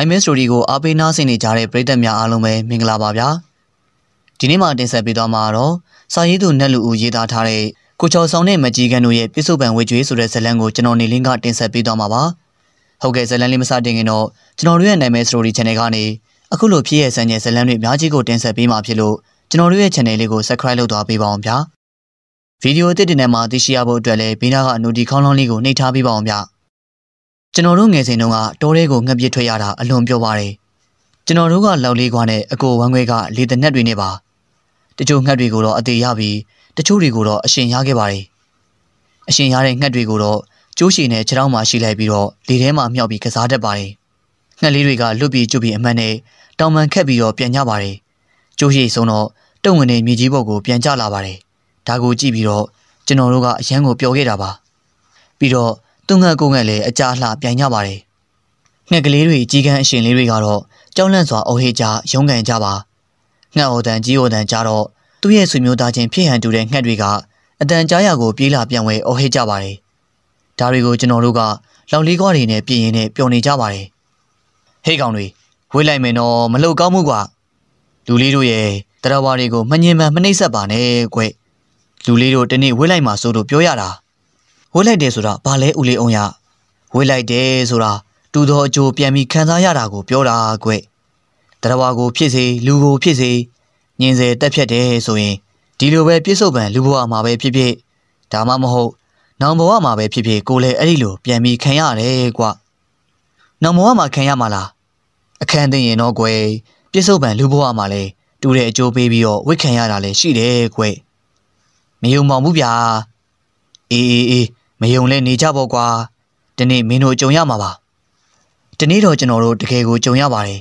နိုင်မင်းစတိုဒီကိုအားပေးနားဆင်နေကြတဲ့ပရိသတ်များအားလုံးပဲမင်္ဂလာပါဗျာဒီနေ့မှာတင်ဆက်ပေးသွားမှာတော့စာရေးသူနတ်လူဦးရေးသားထားတဲ့ကိုချော်ဆောင်နဲ့မကြီးကန်တို့ရဲ့ပြစ်စုံပံဝေကျွေးဆိုတဲ့ဇာတ်လမ်းကိုကျွန်တော်နေလင်းကတင်ဆက်ပေးသွားမှာပါဟုတ်ကဲ့ဇာတ်လမ်းလေးမစတင်ခင်တော့ကျွန်တော်တို့ရဲ့နိုင်မင်းစတိုဒီ channel ကနေအခုလိုဖြစ်ရဲ့ဆန်းရဲ့ဇာတ်လမ်းတွေအများကြီးကိုတင်ဆက်ပေးမှာဖြစ်လို့ကျွန်တော်တို့ရဲ့ channel လေးကို subscribe လုပ်သွားပေးပါအောင်ဗျာဗီဒီယိုအသစ်တင်ထဲမှာသိရှိရဖို့အတွက်လည်းဘေးနားကအနူဒီခေါင်းလုံးလေးကိုနှိပ်ထားပေးပါအောင်ဗျာ။ကျွန်တော်တို့ငယ်စဉ်တုန်းကတောထဲကိုငှက်ပစ်ထွက်ရတာအလွန်ပြောပါတယ်ကျွန်တော်တို့ကလောက်လေးကွာနဲ့အကိုဝမ်းခွဲကလေတနက်တွေနဲ့ပါတချို့ငှက်တွေကိုတော့အသေးရပြီးတချို့တွေကိုတော့အရှင်ရခဲ့ပါတယ်အရှင်ရတဲ့ငှက်တွေကိုတော့ကျိုးရှည်နဲ့ခြေထောက်မှာရှိလိုက်ပြီးတော့လေထဲမှာမြှောက်ပြီးကစားတတ်ပါတယ်ငှက်လေးတွေကလွတ်ပြီးကျွတ်ပြီးအမှန်နဲ့တောင်ပန်ခက်ပြီးတော့ပြန်ကြပါတယ်ကျိုးရှည်ဆုံးတော့တုံဝင်တဲ့မြေကြီးပေါ်ကို ပြန်ကျလာပါတယ်ဒါကိုကြည့်ပြီးတော့ကျွန်တော်တို့ကအရန်ကိုပျော်ခဲ့တာပါပြီးတော့သူငှက်ကိုငှက်လည်းအကြာလှပြိုင်ကြပါတယ်။ငှက်ကလေးတွေကြီးကန်းအရှင်လေးတွေကတော့ကြောက်လန့်စွာအုပ်ဟေးကြရုန်းကန်ကြပါ။ငှက်အော်တန်ကြီးအော်တန်ကြတော့သူ့ရဲ့ဆွေမျိုးသားချင်းဖြစ်ဟန်တူတဲ့ငှက်တွေကအတန်ကြားရကိုပြေးလာပြန်ဝဲအော်ဟေးကြပါတယ်။ဒါတွေကိုကျွန်တော်တို့ကလောင်လေးကွာတွေနဲ့ပြင်ရင်နဲ့ပျော်နေကြပါတယ်။ဟေးကောင်တွေဝေးလိုက်မယ်နော်မလှုပ်ကောင်းမှုကွာလူလေးတို့ရဲ့တရဝါတွေကိုမငင်မှမနှိမ့်ဆက်ပါနဲ့ကွလူလေးတို့တနေ့ဝေးလိုက်မှာဆိုလို့ပြောရတာ။ဝေးလိုက်တယ်ဆိုတာဘာလဲဦးလေးအောင်ရဝေးလိုက်တယ်ဆိုတာတူတော်အကျိုးပြန်ပြီးခံစားရတာကို ပြောတာကွတရဝါကိုဖြစ်စေလူကိုဖြစ်စေညင်စေတက်ဖြတ်တယ်ဆိုရင်ဒီလိုပဲပြစ်စုံပံလူဘဝမှာပဲဖြစ်ဖြစ်ဒါမှမဟုတ်နောင်ဘဝမှာပဲဖြစ်ဖြစ်ကိုလည်းအဲ့ဒီလိုပြန်ပြီးခံရတယ်ကွနောင်ဘဝမှာခံရမှာလားအခန်းသိရင်တော့ကွယ်ပြစ်စုံပံလူဘဝမှာလည်းတူတဲ့အကျိုးပေးပြီးတော့ဝိတ်ခံရတာလည်းရှိတယ်ကွမယုံမောင်ဘူးဗျာအေးအေးအေးမယုံလဲနေကြပေါ့ကွာဒီနေ့မင်းတို့ကြုံရမှာပါဒီနေ့တော့ကျွန်တော်တို့တကယ်ကိုကြုံရပါတယ်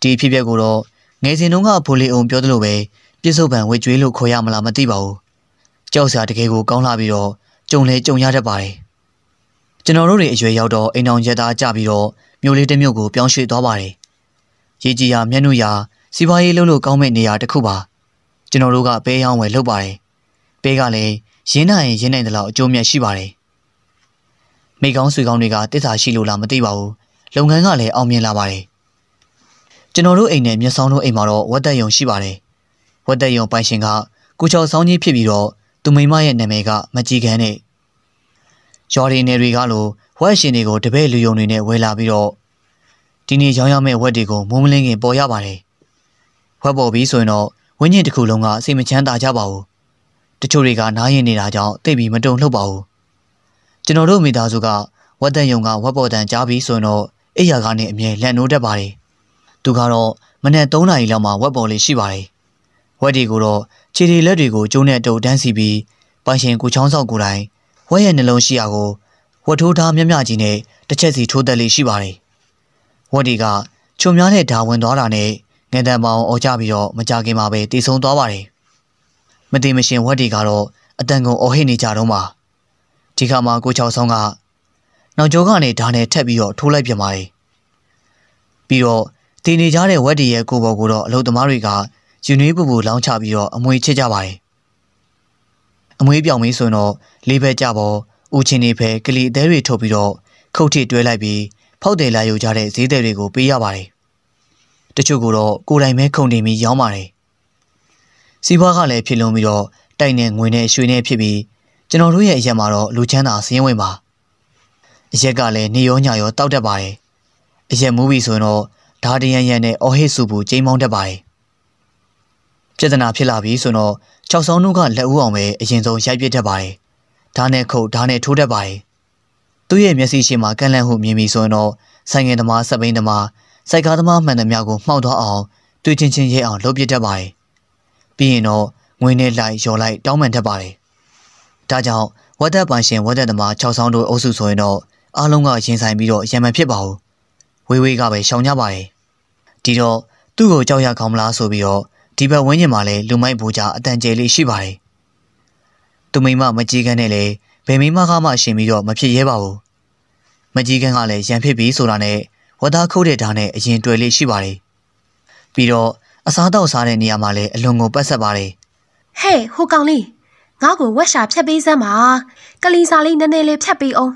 ဒီဖြစ်ပျက်ကိုတော့ငယ်စဉ်တုန်းကဖိုလီအောင်ပြောသလိုပဲပြစ်စုံပံဝစ်ကြွေးလို့ခေါ်ရမလားမသိပါဘူးကြောက်စရာတကယ်ကိုကောင်းလာပြီးတော့ကြုံလဲကြုံရတတ်ပါတယ်ကျွန်တော်တို့တွေအရွယ်ရောက်တော့အိမ်အောင်ရသားကြပြီးတော့မြို့လေးတစ်မြို့ကိုပြောင်းရွှေ့သွားပါတယ်ရေကြီးရာမျက်နှာရာစီပွားရေးလုပ်လို့ကောင်းမဲ့နေရာတစ်ခုပါကျွန်တော်တို့ကဘဲရောင်းဝယ်လုပ်ပါတယ်ဘဲကလည်းရင်းနိုင်ရင်းနိုင်တဲ့လောက်အကျိုးမြတ်ရှိပါတယ်မိကောင်းဆွေကောင်းတွေကတစ်စာရှိလို့လားမသိပါဘူးလုပ်ငန်းကလည်းအောင်မြင်လာပါတယ်ကျွန်တော်တို့အိမ်နဲ့မျက်စောင်းတို့အိမ်မှာတော့ဝတ်သက်ယုံရှိပါတယ်ဝတ်သက်ယုံပိုင်ရှင်ကကိုချောက်ဆောင်ကြီးဖြစ်ပြီးတော့သူမိမရဲ့နာမည်ကမကြည်ခံနဲ့ရော်ဒီနယ်တွေကလိုဝက်ရှင်တွေကိုတပည့်လူယုံတွေနဲ့ဝယ်လာပြီးတော့ဒီနေ့ရောင်းရမယ့်ဝက်တွေကိုမုံမလင်းခင်ပေါ်ရပါတယ်ဝက်ပေါ်ပြီးဆိုရင်တော့ဝင်းညင်တစ်ခုလုံးကစိတ်မချမ်းသာကြပါဘူးတချို့တွေကနားရင်နေတာကြောင့်တိတ်ပြီးမတုံ့လှုပ်ပါဘူးကျွန်တော်တို့မိသားစုကဝက်တန်ယုံကဝက်ပေါ်တန်ကြားပြီးဆိုရင်တော့အိယာကနေအမြဲလက်နိုးတတ်ပါတယ်သူကတော့မနေ့3နာရီလောက်မှဝက်ပေါ်လေးရှိပါတယ်ဝက်တွေကိုတော့ခြေတွေလက်တွေကိုကျုံးနဲ့တုပ်တန်းစီပြီးပိုင်ရှင်ကိုချောင်းဆောင်ကိုတိုင်ဝက်ရဲ့နှလုံးရှိရာကိုဝက်ထိုးသားမြမြကြီးနဲ့တစ်ချက်စီထိုးတက်လေးရှိပါတယ်ဝက်တွေကခြုံများတဲ့ဓာဝင်သွားတာနဲ့ငန်တန်ပေါင်အော်ကြပြီးတော့မကြခင်မှာပဲတည်ဆုံသွားပါတယ်မတည်မရှင်ဝက်တွေကတော့အတန်ကုန်အော်ဟစ်နေကြတော့မှာဒီခါမှာကိုချောက်ဆောင်ကနောက်ကျောကနေဓာနဲ့ထက်ပြီးတော့ထိုးလိုက်ပြန်ပါတယ်ပြီးတော့တည်နေကြတဲ့ဝက်တီရဲ့ကိုပေါ်ကိုတော့အလုသမားတွေကယူနွေးပူပူလောင်းချပြီးတော့အမွေချစ်ကြပါတယ်အမွေပြောင်မင်းဆိုရင်တော့လေးဘက်ကြပေါ်ဦးချင်းနေဖဲကလီအသေးတွေထုတ်ပြီးတော့ခုတ်ထိတွဲလိုက်ပြီးဖောက်တယ်လာယူကြတဲ့ဈေးသည်တွေကိုပေးရပါတယ်တချို့ကတော့ကိုယ်တိုင်ပဲခုန်တင်ပြီးရောင်းပါတယ်စီးပွားကလည်းဖြစ်လွန်ပြီးတော့တိုင်နဲ့ငွေနဲ့ရွှေနဲ့ဖြစ်ပြီးကျွန်တော်တို့ရဲ့အရက်မှာတော့လူချမ်းသာစင်းဝင်ပါအရက်ကလည်းနေရောညရောတောက်တတ်ပါတယ်အရက်မူးပြီဆိုရင်တော့ဓာတရန်ရန်နဲ့အော်ဟစ်စုပူကျိမ်းမောင်းတတ်ပါတယ်ပြဿနာဖြစ်လာပြီဆိုတော့ခြောက်ဆောင်နှုတ်ကလက်ဦးအောင်ပဲအရင်ဆုံးရိုက်ပစ်တတ်ပါတယ်ဓာနဲ့ခုတ်ဓာနဲ့ထိုးတတ်ပါတယ်သူ့ရဲ့မျက်စိရှိမှာကန့်လန့်ဟုမြင်ပြီဆိုရင်တော့ဆိုင်ငယ်သမားစပိန်သမားစိုက်ကားသမားမှန်သမျှကိုမှောက်သွားအောင်တွေ့ချင်းချင်းရဲအောင်လုပ်ပစ်တတ်ပါတယ်ပြီးရင်တော့ငွေနဲ့လိုက်ရော်လိုက်တောင်းပန်တတ်ပါတယ်ဒါကြောင့်ဝက်သက်ပိုင်ရှင်ဝက်သက်သမား6ဆောင်းတို့အုပ်စုဆိုရင်တော့အားလုံးကရင်ဆိုင်ပြီးတော့ရံမဖြစ်ပါဘူးဝေးဝေးကပဲရှောင်ကြပါတယ်ဒီတော့သူ့ကိုကြောက်ရကောင်းမလားဆိုပြီးတော့ဒီဘက်ဝင်းကျင်မှာလည်းလူမိုက်ဘူးကြအတန်ကျယ်လေးရှိပါတယ်သူမိမမကြီးကန်းနဲ့လည်းဘယ်မိမကမှရှင်ပြီးတော့မဖြစ်ရဲပါဘူးမကြီးကန်းကလည်းရံဖြစ်ပြီးဆိုတာနဲ့ဝက်သားခုတ်တဲ့ဓာတ်နဲ့အရင်တွေ့လေးရှိပါတယ်ပြီးတော့အစားတောက်စားတဲ့နေရာမှာလည်းအလွန်ကိုပတ်ဆက်ပါတယ်ဟဲ့ဟိုကောင်လေးငါ့ကိုဝက်ရှာဖြတ်ပေးစမ်းပါကလီစာလေးနည်းနည်းလေးဖြတ်ပေးအောင်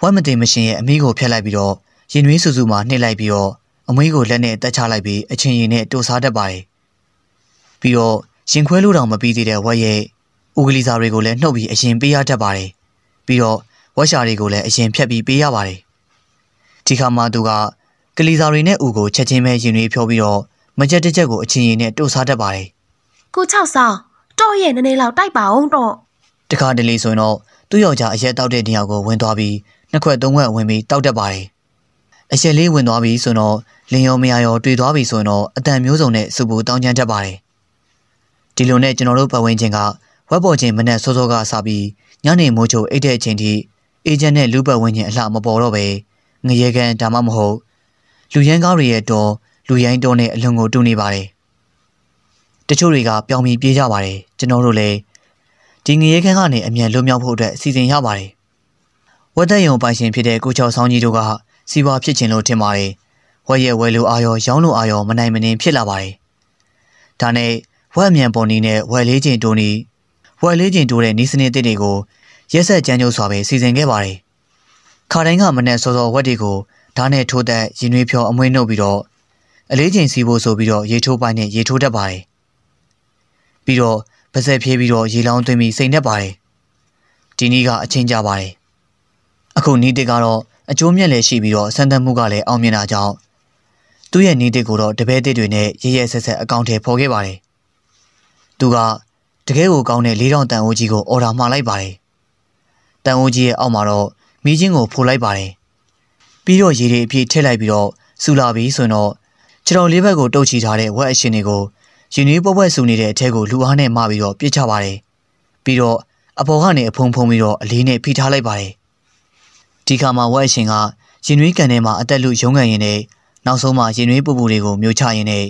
ဝက်မတင်မရှင်ရဲ့အမီးကိုဖြတ်လိုက်ပြီးတော့ရင်နွေးစုစုမှနှိမ့်လိုက်ပြီးတော့အမွေးကိုလက်နဲ့တက်ချလိုက်ပြီးအချင်းရင်နဲ့တိုစားတတ်ပါတယ်ပြီးတော့ရင်ခွဲလို့တောင် မပြီးသေးတဲ့ဝက်ရဲ့ဥကလီစာတွေကိုလည်းနှုတ်ပြီးအရင်ပေးရတတ်ပါတယ်ပြီးတော့ဝက်ရှာတွေကိုလည်းအရင်ဖြတ်ပြီးပေးရပါတယ်ဒီခါမှသူကကလီစာတွေနဲ့ဥကိုချက်ချင်းပဲရင်နွေးဖြောပြီးတော့မကြက်တစ်ချက်ကိုအချင်းရင်နဲ့တိုစားတတ်ပါတယ်ကို၆ဆောင်တော့ရဲ့နည်းနည်းလောက်တိုက်ပါအောင်တော့တခါတလေဆိုရင်တော့သူ့ယောက်ျားအရက်တောက်တဲ့နေရာကိုဝင်သွားပြီးနှစ်ခွက်သုံးခွက်ဝင်ပြီးတောက်တတ်ပါတယ်အရက်လေးဝင်သွားပြီးဆိုတော့လင်ရောမရရောတွေ့သွားပြီးဆိုရင်တော့အတန်မျိုးစုံနဲ့စူပူတောင်းချမ်းတတ်ပါတယ်ဒီလိုနဲ့ကျွန်တော်တို့ပတ်ဝန်းကျင်ကဝက်ပေါ်ချင်းမနဲ့စောစောကစပြီးညနေမိုးချုပ်အိတ်တဲ့အချိန်ထိအေဂျင့်နဲ့လူပတ်ဝန်းကျင်အလှမပေါ်တော့ပဲငရေကန်ဒါမှမဟုတ်လူရန်ကားတွေရဲ့တော်လူရိုင်းတော်နဲ့အလွန်ကိုတူနေပါတယ်တချို့တွေကပျောင်ပြီးပြေးကြပါတယ်ကျွန်တော်တို့လည်းဒီငရေခန်းကနေအမြန်လွတ်မြောက်ဖို့အတွက်စီစဉ်ရပါတယ်ဝက်သက်ယုံပိုင်ရှင်ဖြစ်တဲ့ကိုချောက်ဆောင်ကြီးတို့ကစီပွားဖြစ်ခြင်းလို့ထင်ပါတယ်ဝက်ရဲ့ဝဲလိုအာရော ရောင်းလိုအာရောမနိုင်မနှင်းဖြစ်လာပါတယ်ဒါနဲ့ဝက်အမြန်ပေါ်နီနဲ့ဝက်လေးကျင်တိုးနီဝက်လေးကျင်တိုးတဲ့နီးစနစ်တစ်တွေကိုရက်ဆက်ကြမ်းကြုတ်စွာပဲစီစဉ်ခဲ့ပါတယ်ခါတိုင်းကမနဲ့စောစောဝက်တွေကိုဓာတ်နဲ့ထိုးသက်ရင်နှွေးဖြောအမွှေးနှုတ်ပြီးတော့အလေးချိန်စီဖို့ဆိုပြီးတော့ရေထိုးပိုင်းနဲ့ရေထိုးတတ်ပါတယ်ပြီးတော့ပါဇက်ဖြေးပြီးတော့ရေလောင်းသွင်းပြီးစိန်နှက်ပါတယ်ဒီနေ့ကအချင်းကြပါတယ်အခုနီးတစ်ကတော့အကျိုးမြတ်လည်းရှိပြီးတော့စံတမ်းမှုကလည်းအောင်မြင်တာကြောင့်သူ့ရဲ့နီးတစ်ကိုတော့တပည့်တစ်တွေနဲ့ရရဆက်ဆက်အကောင့်ထဲပေါ်ခဲ့ပါတယ်သူကတကယ်ကိုကောင်းတဲ့၄000တန်အိုးကြီးကိုအော်ဒါမှာလိုက်ပါတယ်တန်အိုးကြီးရဲ့အောက်မှာတော့မီးချင်းကိုဖိုလိုက်ပါတယ်ပြီးတော့ရေတွေအပြည့်ထည့်လိုက်ပြီးတော့စူလာပြီးဆိုရင်တော့ခြေတော်လေးဘက်ကိုတုပ်ချီထားတဲ့ဝက်အရှင်တွေကိုရင်နွေးပွဲပွဲဆူနေတဲ့အထက်ကိုလူအားနဲ့မပြီးတော့ပြစ်ချပါတယ်။ပြီးတော့အဖေါ်ကနေအဖုံဖုံပြီးတော့အလေးနဲ့ဖိထားလိုက်ပါတယ်။ဒီခါမှာဝက်အရှင်ကရင်နွေးကန်ထဲမှာအသက်လူရုံးကန်ရင်နဲ့နောက်ဆုံးမှာရင်နွေးပူပူတွေကိုမျိုးချရင်နဲ့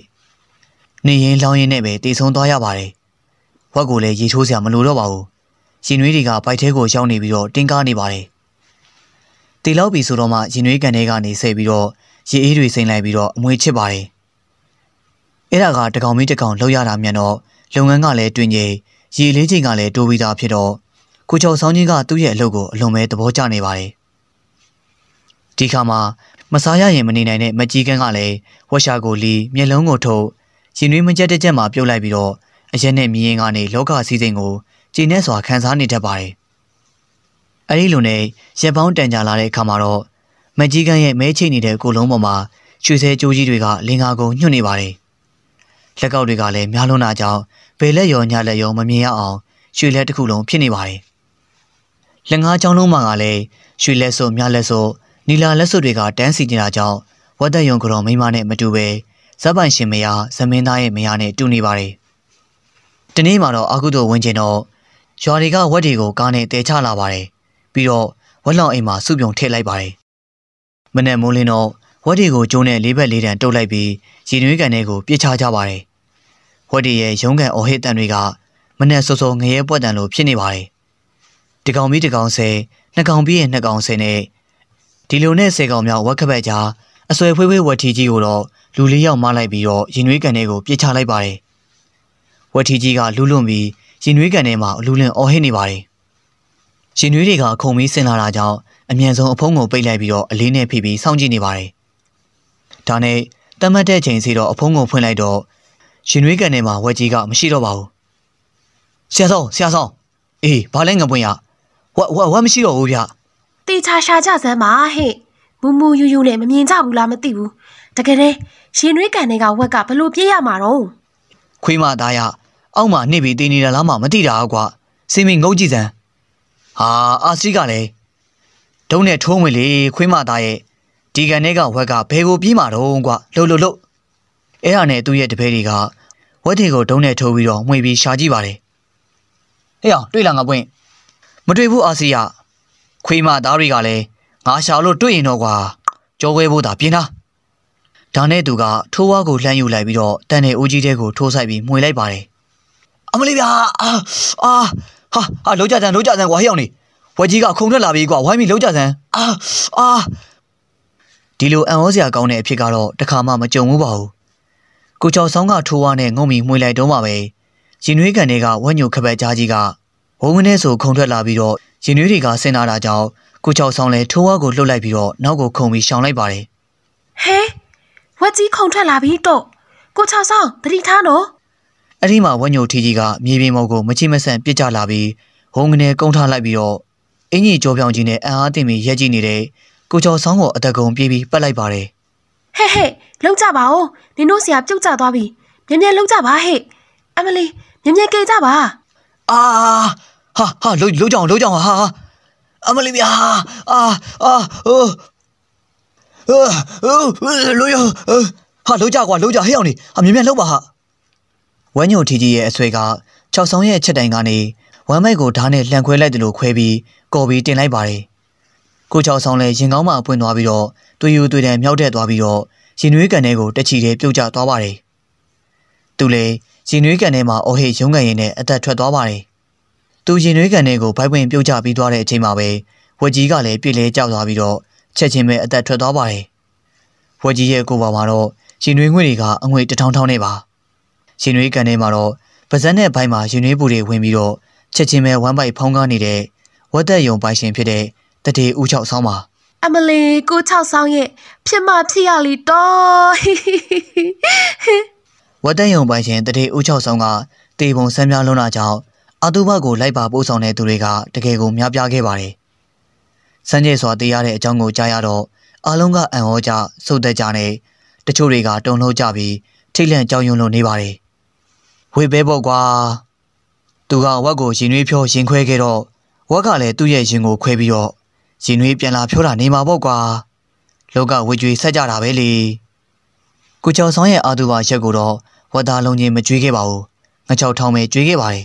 နေရင်လောင်းရင်နဲ့ပဲတည်ဆုံသွားရပါတယ်။ဝက်ကိုလည်းရေထိုးစရာမလိုတော့ပါဘူး။ရင်နွေးတွေကဘိုက်ထဲကိုရောက်နေပြီးတော့တင်းကားနေပါတယ်။တေလောက်ပြီဆိုတော့မှရင်နွေးကန်ထဲကနေဆဲပြီးတော့ရေအေးတွေစိမ့်လိုက်ပြီးတော့အမွေချစ်ပါတယ်။အဲ့ဒါကတကောင်မင်းတကောင်လောက်ရတာမြန်တော့လုပ်ငန်းကလည်းတွင်ကြီးရေလေးချိန်ကလည်းတိုးပြီးသားဖြစ်တော့ကိုချောက်ဆောင်ကြီးကသူ့ရဲ့အလုပ်ကိုအလွန်ပဲသဘောကျနေပါတယ်ဒီခါမှာမစားရရင်မနေနိုင်တဲ့မကြီးကန်းကလည်းဝက်ရှာကိုလီ မျက်လုံးကိုထုတ်ရင်နှွေးမကြက်တစ်ကြက်မှပြုတ်လိုက်ပြီးတော့အရက်နဲ့မြင်းကနေလောကစည်းစိမ်ကိုကျင်းနဲ့စွာခန်းစားနေတတ်ပါတယ်အဲဒီလိုနဲ့ရက်ပေါင်းတန်ကြာလာတဲ့အခါမှာတော့မကြီးကန်းရဲ့မဲချိတ်နေတဲ့ကိုလုံးပေါ်မှာရွှေဆဲကြိုးကြီးတွေကလင်္ကာကိုညှွတ်နေပါတယ်။လက်ကောက်တွေကလည်းများလွန်းတာကြောင့်ဘယ်လက်ရောညလက်ရောမမြင်ရအောင်ရွှေလက်တစ်ခုလုံးဖြစ်နေပါတယ်။လက်ငါးချောင်းလုံးမှာကလည်းရွှေလက်စုပ်များလက်စုပ်နီလာလက်စုပ်တွေကတန်းစီနေတာကြောင့်ဝတ်သက်ယုံကတော်မိမနဲ့မတူပဲဇက်ပိုင်ရှင်မယားဇမင်းသားရဲ့မယားနဲ့တူနေပါတယ်။ဒီနေ့မှာတော့အာကုတို့ဝင်ကျင်တော့ရွာတွေကဝက်တွေကိုကားနဲ့တဲချလာပါတယ်။ပြီးတော့ဝက်လောင်အိမ်မှာစုပြုံထည့်လိုက်ပါတယ်။မနေ့မိုးလင်းတော့ဝက်တွေကိုကျုံးနဲ့လေးဘက်လေးတန်တုတ်လိုက်ပြီးရေနွေးကန်တွေကိုပြစ်ချကြပါတယ်ဝက်တီရဲ့ရုံးကန်အော်ဟစ်တန်တွေကမနဲ့စောစောငရဲပွက်တန်လိုဖြစ်နေပါတယ်။တကောင်ပြီးတကောင်ဆယ်နှစ်ကောင်ပြီးရင်နှစ်ကောင်ဆယ်နဲ့ဒီလိုနဲ့ဆယ်ကောင်မြောက်ဝက်ခပတ်ကြားအဆွဲဖွေးဖွေးဝက်ထီကြီးကိုတော့လူလေးယောက်မလိုက်ပြီးတော့ရင်နွေးကန်ထဲကိုပြစ်ချလိုက်ပါတယ်။ဝက်ထီကြီးကလူးလွန်ပြီးရင်နွေးကန်ထဲမှာလူလင်အော်ဟစ်နေပါတယ်။ရင်နွေးတွေကခုံပြီးဆင်လာတာကြောင့်အမြန်ဆုံးအဖုံးကိုပိတ်လိုက်ပြီးတော့အလေးနဲ့ဖိပြီးစောင့်ကြည့်နေပါတယ်။ဒါနဲ့တတ်မှတ်တဲ့ချိန်စီတော့အဖုံးကိုဖွင့်လိုက်တော့ရှင်နွေးကန်ထဲမှာဝက်ကြီးကမရှိတော့ပါဘူးဆရာဆောင်ဆရာဆောင်အေးဘာလဲငပွင့်ရဝက်ဝက်ဝက်မရှိတော့ဘူးဗျတေချာရှာကြစမ်းပါဟဲ့မူမူယူယူနဲ့မမြင်ကြဘူးလားမသိဘူးတကယ်တည်းရှင်နွေးကန်ထဲကဝက်ကဘလို့ပြေးရမှာတော့ခွေးမသားရအောက်မှာနှိပ်ပြီးတင်းနေတာလားမှမသိတာကွာစင်မင်းငုတ်ကြည့်စမ်းဟာအာစီကလည်းဒုံးနဲ့ထုံးဝင်လေခွေးမသားရဲ့ဒီကန်ထဲကဝက်ကဘယ်ကိုပြေးမှာတော့ကွာလှုပ်လှုပ်လှုပ်အဲ့ဒါနဲ့သူ့ရဲ့တပည့်တွေကဝက်ထည်ကိုဒုံးနဲ့ထိုးပြီးတော့မှွေပြီးရှာကြည့်ပါတယ်ဟေ့အောင်တွေ့လားငါပွင့်မတွေ့ဘူးအာစီယခွေးမသားတွေကလည်းငါရှာလို့တွေ့ရင်တော့ကွာကြောခွဲဖို့သာပြင်းသားဒါနဲ့သူကထိုးဝါးကိုလှမ်းယူလိုက်ပြီးတော့တန်တဲ့အိုးကြီးတဲကိုထိုးဆိုင်ပြီးမှွေလိုက်ပါတယ်အမလေးဗျာအာဟာဟာလောက်ကြဆန်းလောက်ကြဆန်းကွာဟေ့အောင်နေဝက်ကြီးကခုံထွက်လာပြီကွာဝိုင်းပြီးလောက်ကြဆန်းအာအာဒီလိုအံ့ဩစရာကောင်းတဲ့အဖြစ်ကတော့တခါမှမကြုံဘူးပါဘူးကိုကျော်ဆောင်ကထိုးဝါနဲ့ငုံမီမှွေလိုက်တော့မှပဲရင်နွေးကန်တွေကဝက်ညိုခပတ်ကြားကြီးကဝုံငနဲ့ဆိုခုံထွက်လာပြီးတော့ရင်နွေးတွေကဆင်းလာတာကြောင့်ကိုကျော်ဆောင်လည်းထိုးဝါကိုလှုပ်လိုက်ပြီးတော့နောက်ကိုခုံပြီးရှောင်လိုက်ပါတယ်ဟဲဝက်ကြီးခုံထွက်လာပြီတော့ကိုကျော်ဆောင်သတိထားနော်အဲ့ဒီမှာဝက်ညိုထီကြီးကမြေပြင်ပေါ်ကိုမချိမဆန့်ပစ်ကြလာပြီးဝုံငနဲ့ကုန်းထားလိုက်ပြီးတော့အင်းကြီးကြောပြောင်ကြီးနဲ့အံအားတင်ပြီးရက်ကြည့်နေတဲ့ကိုကျော်ဆောင်ကိုအတကုံပြေးပြီးပတ်လိုက်ပါတယ်ဟဲ့ဟဲ့လောက်ကြပါဦးနင်တို့ဆရာပြုတ်ကြသွားပြီမြဲမြဲလောက်ကြပါဟဲ့အမလီမြဲမြဲကြေကြပါအာဟာဟာလုံးလုံးကြောင်လုံးကြောင်ဟာအမလီမြာအာအာဟိုဟိုလုံးရောဟာလုံးကြကွာလုံးကြဟဲ့အောင်နေအမြဲမြဲလောက်ပါဟာဝမ်းညိုထီကြီးရဲ့အဆွဲက၆ဆောင်ရဲ့ချက်တိုင်ကနေဝမ်းမိုက်ကိုဓာတ်နဲ့လှန်ခွဲလိုက်တယ်လို့ခွဲပြီးကော်ပြီးတင်လိုက်ပါတယ်ကို၆ဆောင်လည်းရင်ကောင်းမှပွင့်သွားပြီးတော့တွေ့ယူတွေ့တယ်မြောက်တဲ့သွားပြီးတော့ရင်နွေးကန်ထဲကိုတက်ချီတဲ့ပြုတ်ကျသွားပါတယ်။သူလည်းရင်နွေးကန်ထဲမှာအော်ဟစ်ရုန်းကန်ရင်နဲ့အသက်ထွက်သွားပါတယ်။သူရင်နွေးကန်ထဲကိုဗိုက်ဝင်ပြုတ်ကျပြီးသွားတဲ့အချိန်မှာပဲဝက်ကြီးကလည်းပြည့်လဲကြောက်သွားပြီးတော့ချက်ချင်းပဲအသက်ထွက်သွားပါတယ်။ဝက်ကြီးရဲ့ကိုယ်ပေါ်မှာတော့ရင်နွေးငွေတွေကအငွေတထောင်ထောင်နဲ့ပါ။ရင်နွေးကန်ထဲမှာတော့ပါဇက်နဲ့ဘိုက်မှာရင်နွေးပူတွေဝင်ပြီးတော့ချက်ချင်းပဲဝမ်းပိုက်ဖုံးကားနေတဲ့ဝက်သက်ယုံပိုင်ရှင်ဖြစ်တဲ့တတိဦးချောက်ဆောင်ပါ။အမလီကို6ဆောင်ရဲ့ဖြစ်မဖြစ်ရလီတော်ဝတ်တန်ယုံပိုင်ရှင်တတိဦး6ဆောင်ကတေပုံဆမ်းပြားလုံးလာကြောင်းအတုဘကိုလိုက်ပါပို့ဆောင်တဲ့သူတွေကတကယ်ကိုများပြားခဲ့ပါတယ်။စန်းကျဲစွာတေးရတဲ့အကြောင်းကိုကြားရတော့အလုံးကအံ့ဩကြဆုတ်သက်ကြနဲ့တချို့တွေကတုန်လှုပ်ကြပြီးထိတ်လန့်ကြောက်ရွံ့လို့နေပါတယ်။ဝေပဲပေါ့ကွာ။သူကဝက်ကိုရင်နှွေးဖြောရင်ခွဲခဲ့တော့ဝက်ကလည်းသူ့ရဲ့ရင်ကိုခွဲပြီးတော့ရင်နှွေးပြန်လာဖြိုးတာနေမှာပေါ့ကွာလောကဝေကြွေဆက်ကြတာပဲလေကိုကျော်ဆောင်ရဲ့အာသူဘရက်ကိုတော့ဝတ်သားလုံးချင်းမကြွေးခဲ့ပါဘူးငချောက်ထောင်းပဲကြွေးခဲ့ပါတယ်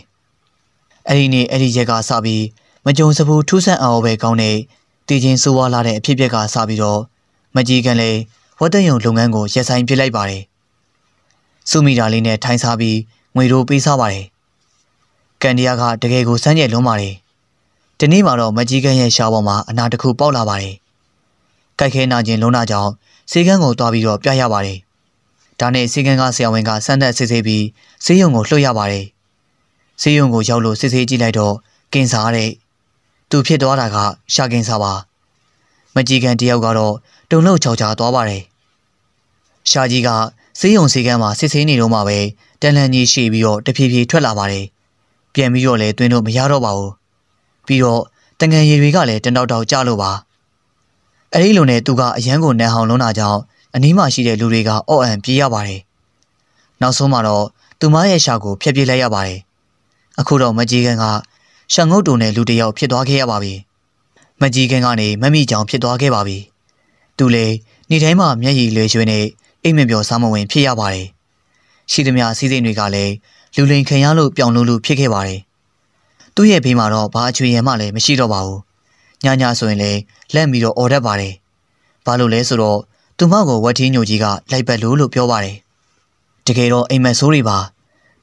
အဲ့ဒီနေ့အဲ့ဒီရက်ကစပြီးမကြုံစဖူးထူးဆန်းအောင်ပဲကောင်းတဲ့တည်ခြင်းစိုးဝါလာတဲ့အဖြစ်အပျက်ကစပြီးတော့မကြီးကလည်းဝတ်တယုံလုပ်ငန်းကိုရပ်ဆိုင်ပြစ်လိုက်ပါတယ်စုမိတာလေးနဲ့ထိုင်းစားပြီးငွေတို့ပေးစားပါတယ်ကန်ဒီယာကတကယ်ကိုစမ်းကြဲလုံးပါတယ်ဒီနေ့မှာတော့မကြီးကန်းရဲ့ရှားပေါ်မှာအနာတစ်ခုပေါက်လာပါတယ်။ကြိုက်ခဲနာခြင်းလုံးနာကြောင့်စေကန်းကိုတွားပြီးတော့ပြရပါတယ်။ဒါနဲ့စေကန်းကဆရာဝန်ကစမ်းသပ်စစ်ဆေးပြီးဆေးရုံကိုလွှတ်ရပါတယ်။ဆေးရုံကိုရောက်လို့စစ်ဆေးကြည့်လိုက်တော့ကင်ဆာတဲ့သူဖြစ်သွားတာကရှာကင်ဆာပါ။မကြီးကန်းတယောက်ကတော့တုံလုံးချောက်ချာသွားပါတယ်။ရှာကြီးကဆေးရုံစေကန်းမှာစစ်ဆေးနေတော့မှပဲတန်လန်ကြီးရှည်ပြီးတော့တဖြည်းဖြည်းထွက်လာပါတယ်။ပြန်ပြီးတော့လည်းတွင်းလို့မရတော့ပါဘူး။ပြီးတော့တငယ်ရည်တွေကလည်းတနောက်တောက်ကြလို့ပါအဲဒီလိုနဲ့သူကအရန်ကိုနှံဟောင်လုံးတာကြောင့်အနီးမှာရှိတဲ့လူတွေကအော့အံပြေးရပါတယ်နောက်ဆုံးမှာတော့သူမရဲ့ရှာကိုဖျက်ပစ်လိုက်ရပါတယ်အခုတော့မကြီးကန်ကရှာငုတ်တုံနဲ့လူတယောက်ဖြစ်သွားခဲ့ရပါပြီမကြီးကန်ကနေမမိကြောင်ဖြစ်သွားခဲ့ပါပြီသူလေနေတိုင်းမှာမျက်ရည်လွှဲရွှဲနဲ့အိမ်မပြောစားမဝင်ဖြစ်ရပါတယ်ရှိသမျှစီးစိမ်တွေကလည်းလူလိန်ခံရလို့ပြောင်းလို့လို့ဖြစ်ခဲ့ပါတယ်သူ့ရဲ့ဘေးမှာတော့ဘာအချွေရံမှလည်းမရှိတော့ပါဘူးညညဆိုရင်လည်းလက်ပြီးတော့អော်တတ်ပါတယ်ဘာလို့လဲဆိုတော့သူမကိုဝက်ထင်းညိုကြီးကလိုက်ပတ်လို့လို့ပြောပါတယ်တကယ်တော့အိမ်မက်ဆိုးတွေပါ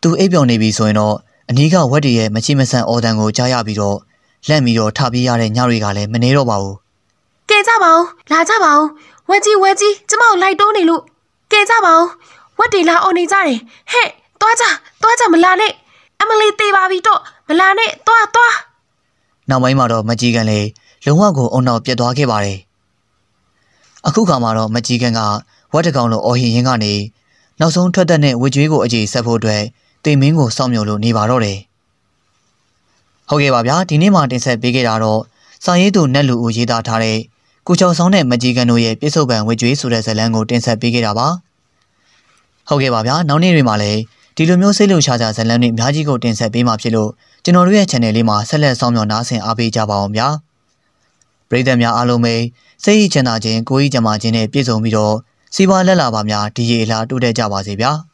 သူအိပ်ပျော်နေပြီဆိုရင်တော့အနီးကဝက်တွေရဲ့မချိမဆန်အော်တန်ကိုကြားရပြီးတော့လက်ပြီးတော့ထပြေးရတဲ့ညတွေကလည်းမနေတော့ပါဘူးကဲကြပါဦးလာကြပါဦးဝက်ကြီးဝက်ကြီးကျမကိုလိုက်တိုးနေလို့ကဲကြပါဦးဝက်တွေလာအော်နေကြတယ်ဟဲ့သွားကြသွားကြမလာနဲ့အမလီတေးပါပြီတော့မလာနဲ့သွားသွားနောက်ပိုင်းမှာတော့မကြီးကန်လည်းလုံးဝကိုအုံနောက်ပြတ်သွားခဲ့ပါတယ်အခုခါမှာတော့မကြီးကန်ကဝက်တကောင်လိုအော်ဟင်ရင်ကနေနောက်ဆုံးထွက်တဲ့ဝေကျွေးကိုအခြေဆက်ဖို့အတွက်တင်မင်းကိုစောင့်မျှော်လို့နေပါတော့တယ်ဟုတ်ကဲ့ပါဗျာဒီနေ့မှတင်ဆက်ပေးခဲ့တာတော့စာရေးသူနတ်လူဦးရေးသားထားတဲ့ကိုချောင်ဆောင်တဲ့မကြီးကန်တို့ရဲ့ပြစ္ဆုတ်ပံဝေကျွေးဆိုတဲ့ဇာတ်လမ်းကိုတင်ဆက်ပေးခဲ့တာပါဟုတ်ကဲ့ပါဗျာနောက်နေ့တွေမှာလည်းဒီလိုမျိုးစိတ်လုံရှားကြဇာတ်လမ်းတွေအများကြီးကိုတင်ဆက်ပေးမှာဖြစ်လို့ကျွန်တော်တို့ရဲ့ channel လေးမှာဆက်လက်ဆောင်မြောက်နားဆင်အားပေးကြပါအောင်ဗျာပရိသတ်များအားလုံးပဲစိတ်ရည်ချမ်းသာခြင်းကိုယ်ရည်ကြမ်းမာခြင်းနဲ့ပြည့်စုံပြီးတော့စီးပွားလက်လာပါများဒီရေလာတိုးတက်ကြပါစေဗျာ။